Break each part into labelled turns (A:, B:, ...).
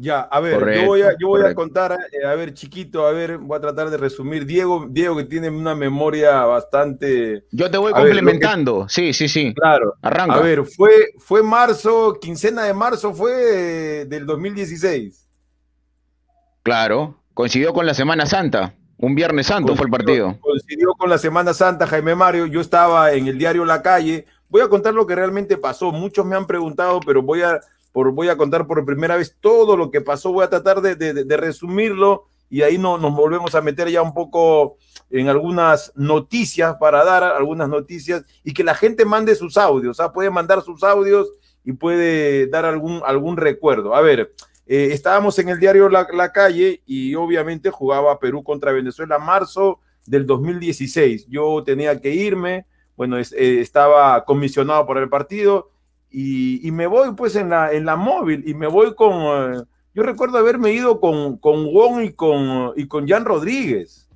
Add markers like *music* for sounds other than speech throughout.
A: Ya, a ver, yo voy, a, contar, eh, a ver, chiquito, a ver, voy a tratar de resumir. Diego, Diego que tiene una memoria bastante... Yo te voy complementando, sí, sí, sí. Claro. Arranca. A ver, fue, fue marzo, quincena de marzo fue eh, del 2016. Claro, coincidió con la Semana Santa. Un Viernes Santo fue el partido. Coincidió con la Semana Santa, Jaime Mario. Yo estaba en el diario La Calle. Voy a contar lo que realmente pasó. Muchos me han preguntado, pero voy a voy a contar por primera vez todo lo que pasó, voy a tratar de, resumirlo y ahí nos volvemos a meter ya un poco en algunas noticias para dar algunas noticias y que la gente mande sus audios, ¿ah? puede mandar sus audios y puede dar algún, algún recuerdo. A ver, eh, estábamos en el diario la, Calle y obviamente jugaba Perú contra Venezuela marzo del 2016. Yo tenía que irme, bueno, eh, estaba comisionado por el partido y, me voy pues en la, en la móvil y me voy con, eh, yo recuerdo haberme ido con, con Wong y con, y con Jan Rodríguez.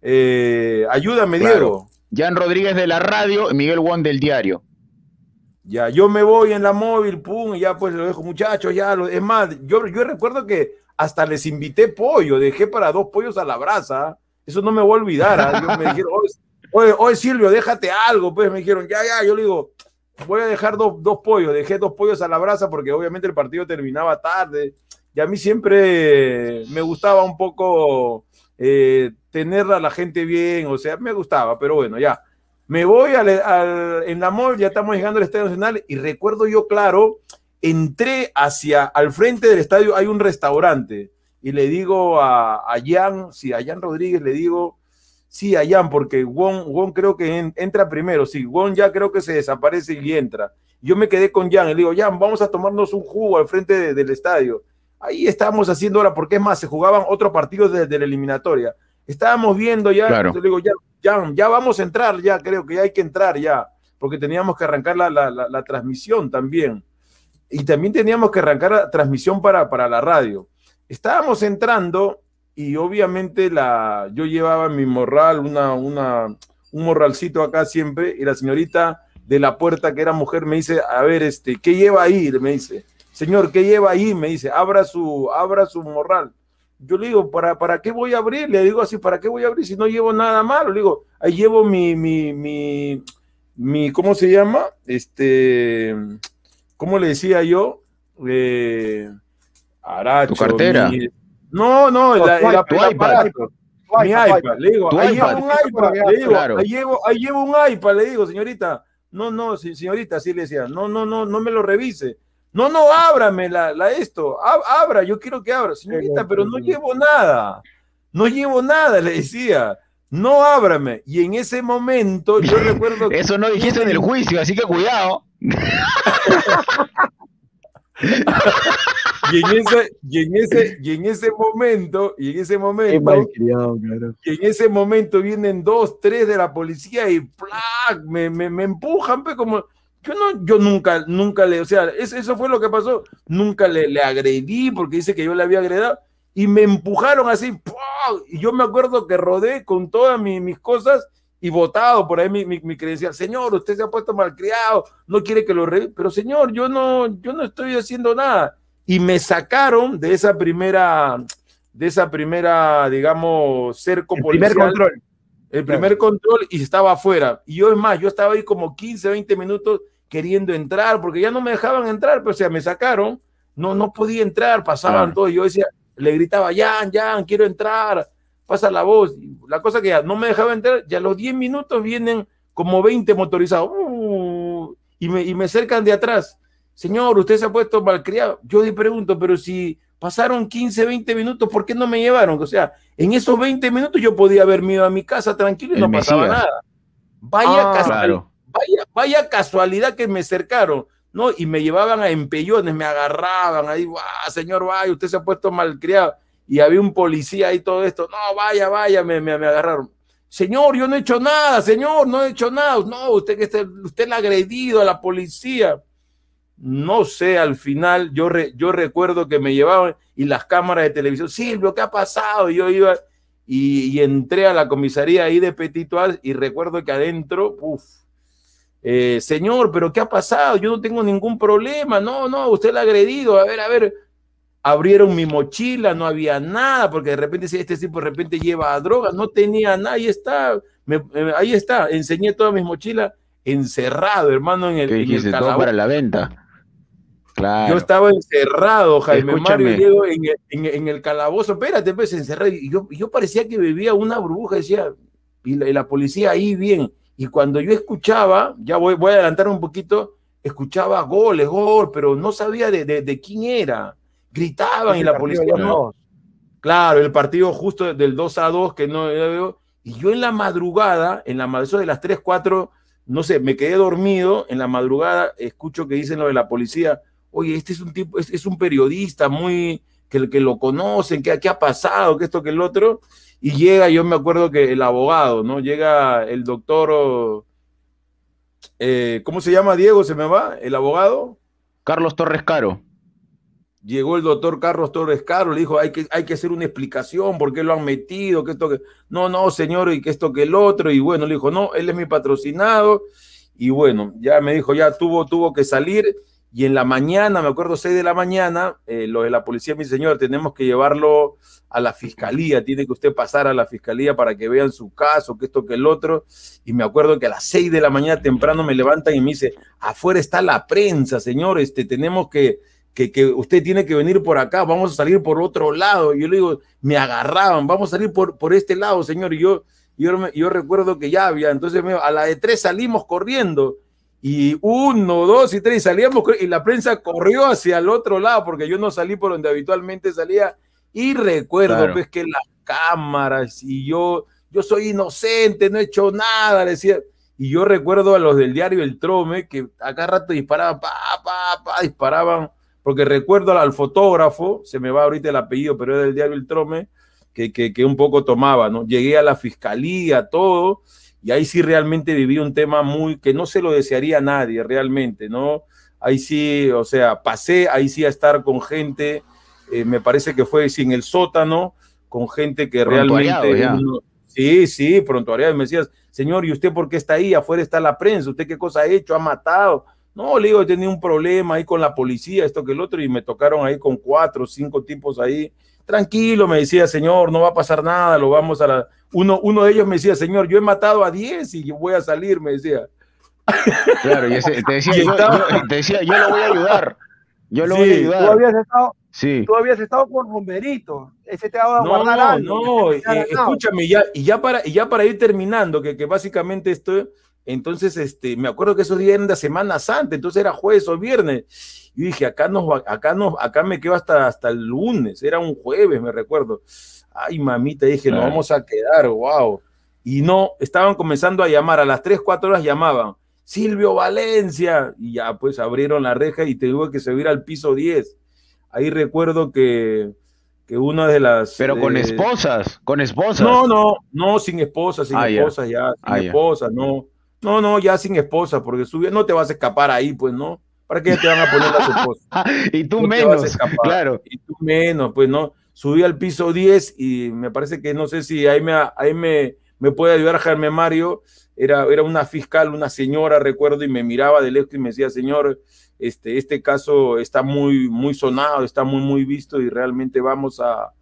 A: Eh, ayúdame, Diego. Jan Rodríguez de la radio Miguel Juan del diario. Ya, yo me voy en la móvil, pum, y ya pues lo dejo, muchachos, ya, es más, yo, yo recuerdo que hasta les invité pollo, dejé para dos pollos a la brasa, eso no me voy a olvidar, ¿ah? me *laughs* dijeron, oye, Silvio, déjate algo, pues me dijeron, ya, ya, yo le digo, voy a dejar dos, pollos, dejé dos pollos a la brasa porque obviamente el partido terminaba tarde y a mí siempre me gustaba un poco eh, tener a la gente bien, o sea, me gustaba, pero bueno, ya. Me voy al, en la mall, ya estamos llegando al Estadio Nacional y recuerdo yo, claro, entré hacia, al frente del estadio hay un restaurante y le digo a, a Jan, sí, a Jan Rodríguez le digo, sí, Jan, porque Won, Won creo que entra primero, sí, Won ya creo que se desaparece y entra. Yo me quedé con Jan, y le digo, Jan, vamos a tomarnos un jugo al frente del estadio. Ahí estábamos haciendo ahora, porque es más, se jugaban otros partidos desde la eliminatoria. Estábamos viendo ya, yo le digo, Jan, ya vamos a entrar, ya creo que ya hay que entrar ya, porque teníamos que arrancar la, transmisión también. Y también teníamos que arrancar la transmisión para, para la radio. Estábamos entrando y obviamente la, yo llevaba mi morral, una, una, un morralcito acá siempre, y la señorita de la puerta, que era mujer, me dice, a ver, este, ¿qué lleva ahí? Me dice, señor, ¿qué lleva ahí? Me dice, abra su, abra su morral. Yo le digo, ¿para, ¿para qué voy a abrir? Le digo así, ¿para qué voy a abrir si no llevo nada malo? Le digo, ahí llevo mi, mi, mi, mi ¿cómo se llama? Este, ¿cómo le decía yo? Eh, Aracho. Tu cartera. No, no, la, iPad. Mi iPad, ahí llevo un iPad, le digo, llevo, ahí llevo un iPad, le digo, señorita, no, no, señorita, sí le decía, no, no, no, no me lo revise. No, no, ábrame la, esto, abra, yo quiero que abra, señorita, pero no llevo nada, no llevo nada, le decía, no ábrame. Y en ese momento yo *laughs* recuerdo... Eso no dijiste en el juicio, así que cuidado. *laughs* *laughs* Y en ese, y en ese, y en ese momento, y en ese momento, y en ese momento vienen dos, tres de la policía y ¡plac! Me, me, me empujan, pues, como yo no, yo nunca, nunca le, o sea, eso fue lo que pasó, nunca le, le agredí porque dice que yo le había agredado y me empujaron así, y yo me acuerdo que rodé con todas mis cosas y votado por ahí mi, mi, credencial, señor, usted se ha puesto malcriado, no quiere que lo re... pero señor, yo no, yo no estoy haciendo nada y me sacaron de esa primera, de esa primera, digamos, cerco el Primer control. El primer control y estaba afuera. Y yo, es más, yo estaba ahí como 15, 20 minutos queriendo entrar, porque ya no me dejaban entrar, pero o sea, me sacaron, no, no podía entrar, pasaban todo. yo decía, le gritaba, ya, ya, quiero entrar, pasa la voz. la cosa que ya no me dejaba entrar, ya los 10 minutos vienen como 20 motorizados uh, y, me, y me cercan de atrás Señor, usted se ha puesto malcriado. Yo le pregunto, pero si pasaron 15, 20 minutos, ¿por qué no me llevaron? O sea, en esos 20 minutos yo podía haber ido a mi casa tranquilo y no pasaba nada. Vaya, ah, vaya, vaya, casualidad que me cercaron, ¿no? Y me llevaban a empellones, me agarraban, ahí, ¡Ah, señor, vaya, usted se ha puesto malcriado. Y había un policía y todo esto, no, vaya, vaya, me, me, agarraron. Señor, yo no he hecho nada, señor, no he hecho nada. No, usted que usted, usted ha agredido a la policía no sé, al final yo, yo recuerdo que me llevaban y las cámaras de televisión, Silvio, ¿qué ha pasado? Y yo iba y, entré a la comisaría ahí de Petitual y recuerdo que adentro, uff, eh, señor, pero ¿qué ha pasado? Yo no tengo ningún problema, no, no, usted la ha agredido, a ver, a ver. Abrieron mi mochila, no había nada, porque de repente si este tipo de repente lleva drogas, droga, no tenía nada, ahí está, eh, ahí está, enseñé todas mis mochilas encerrado, hermano, en el, para la venta. Yo estaba encerrado, Jaime Mario, en el, en, en el, calabozo. Espérate, pues, encerré. Y yo, parecía que vivía una burbuja, decía, y la, policía ahí bien. Y cuando yo escuchaba, ya voy, a adelantar un poquito, escuchaba goles, gol, pero no sabía de, quién era. Gritaban y la policía no. Claro, el partido justo del 2 a 2, que no veo. Y yo en la madrugada, en la madrugada de las 3, 4, no sé, me quedé dormido. En la madrugada escucho que dicen lo de la policía oye, este es un tipo, es, un periodista muy, que, que lo conocen, que, aquí ha pasado, que esto, que el otro, y llega, yo me acuerdo que el abogado, ¿no? Llega el doctor, eh, ¿cómo se llama Diego? ¿Se me va? ¿El abogado? Carlos Torres Caro. Llegó el doctor Carlos Torres Caro, le dijo, hay que, hay que hacer una explicación, por qué lo han metido, que esto, que... No, no, señor, y que esto, que el otro, y bueno, le dijo, no, él es mi patrocinado, y bueno, ya me dijo, ya tuvo, tuvo que salir, y en la mañana, me acuerdo, 6 de la mañana, eh, lo de la policía, mi señor, tenemos que llevarlo a la fiscalía, tiene que usted pasar a la fiscalía para que vean su caso, que esto, que el otro. Y me acuerdo que a las 6 de la mañana temprano me levantan y me dice, afuera está la prensa, señor, este, tenemos que, que, que, usted tiene que venir por acá, vamos a salir por otro lado. Y yo le digo, me agarraban, vamos a salir por, por este lado, señor. Y yo, yo, yo recuerdo que ya había, entonces a la de tres salimos corriendo y uno, dos y tres, salíamos y la prensa corrió hacia el otro lado porque yo no salí por donde habitualmente salía. Y recuerdo pues que las cámaras y yo, yo soy inocente, no he hecho nada, decía. Y yo recuerdo a los del diario El Trome que acá rato disparaban, pa, pa, pa, disparaban, porque recuerdo al, fotógrafo, se me va ahorita el apellido, pero era del diario El Trome, que, que, un poco tomaba, ¿no? Llegué a la fiscalía, todo, y ahí sí realmente viví un tema muy que no se lo desearía a nadie realmente, ¿no? Ahí sí, o sea, pasé ahí sí a estar con gente, eh, me parece que fue sin el sótano, con gente que realmente... sí, sí, pronto Y me decías, señor, ¿y usted por qué está ahí? Afuera está la prensa, ¿usted qué cosa ha hecho? ¿Ha matado? No, le digo, he un problema ahí con la policía, esto que el otro, y me tocaron ahí con cuatro, cinco tipos ahí tranquilo, me decía, Señor, no va a pasar nada, lo vamos a la... Uno, de ellos me decía, Señor, yo he matado a 10 y voy a salir, me decía. Claro, y te, decía, yo, decía, yo, lo voy a ayudar. Yo lo voy a ayudar. Tú habías estado, sí. estado con Romerito. Ese te va a no, guardar algo. Eh, no, no, escúchame, ya, y, ya para, y ir terminando, que, básicamente estoy... Entonces, este, me acuerdo que esos días eran de Semana Santa, entonces era jueves o viernes. Y dije, acá nos, acá nos, acá me quedo hasta, hasta el lunes, era un jueves, me recuerdo. Ay, mamita, dije, nos vamos a quedar, wow. Y no, estaban comenzando a llamar, a las 3, 4 horas llamaban, Silvio Valencia. Y ya, pues abrieron la reja y te tuve que subir al piso 10. Ahí recuerdo que, que una de las. Pero con eh, esposas, con esposas. No, no, no, sin esposas, sin ah, esposas ya, sin ah, esposas, no. No, no, ya sin esposa, porque subió, no te vas a escapar ahí, pues no. ¿Para qué te van a poner a su esposa? *laughs* y tú menos, claro. Y tú menos, pues no. Subí al piso 10 y me parece que no sé si ahí me, puede ayudar Jaime Mario. Era, era una fiscal, una señora, recuerdo, y me miraba de lejos y me decía, señor, este, este caso está muy, muy sonado, está muy, muy visto y realmente vamos a,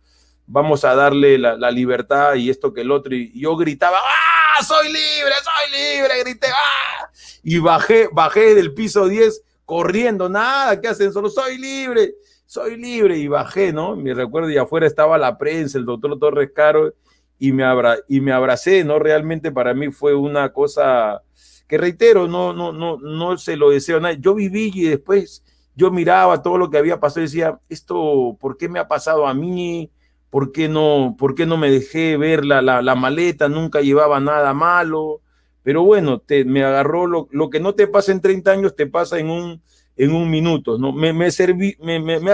A: vamos a darle la libertad y esto que el otro. Y yo gritaba, ¡ah! soy libre, soy libre! Grité, ¡ah! Y bajé, bajé del piso 10 corriendo, nada, ¿qué hacen? Solo soy libre, soy libre. Y bajé, ¿no? Me recuerdo, y afuera estaba la prensa, el doctor Torres Caro, y me, abra y me abracé, ¿no? Realmente para mí fue una cosa que reitero, no, no, no, no se lo deseo a nadie. Yo viví y después yo miraba todo lo que había pasado y decía, esto, ¿por qué me ha pasado a mí? ¿Por qué no, por qué no me dejé ver la, maleta? Nunca llevaba nada malo. Pero bueno, me agarró lo, que no te pasa en 30 años, te pasa en un, en un minuto. ¿no? Me, me, ha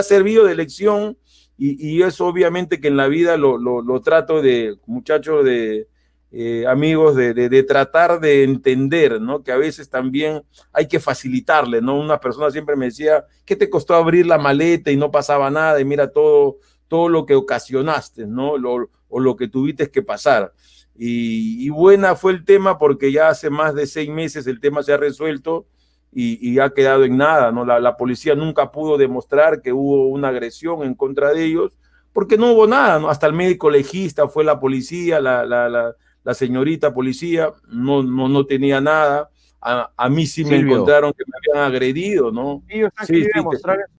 A: servido de lección y, y, eso obviamente que en la vida lo, trato de, muchachos, de eh, amigos, de, de, tratar de entender, ¿no? Que a veces también hay que facilitarle, ¿no? Una persona siempre me decía, ¿qué te costó abrir la maleta y no pasaba nada y mira todo? todo lo que ocasionaste, ¿no? Lo, o lo que tuviste que pasar. Y, buena fue el tema porque ya hace más de seis meses el tema se ha resuelto y, ha quedado en nada, ¿no? La, policía nunca pudo demostrar que hubo una agresión en contra de ellos porque no hubo nada, ¿no? Hasta el médico legista fue la policía, la, la, señorita policía, no, no, no tenía nada. A, mí sí me encontraron que me habían agredido, ¿no? sí, sí,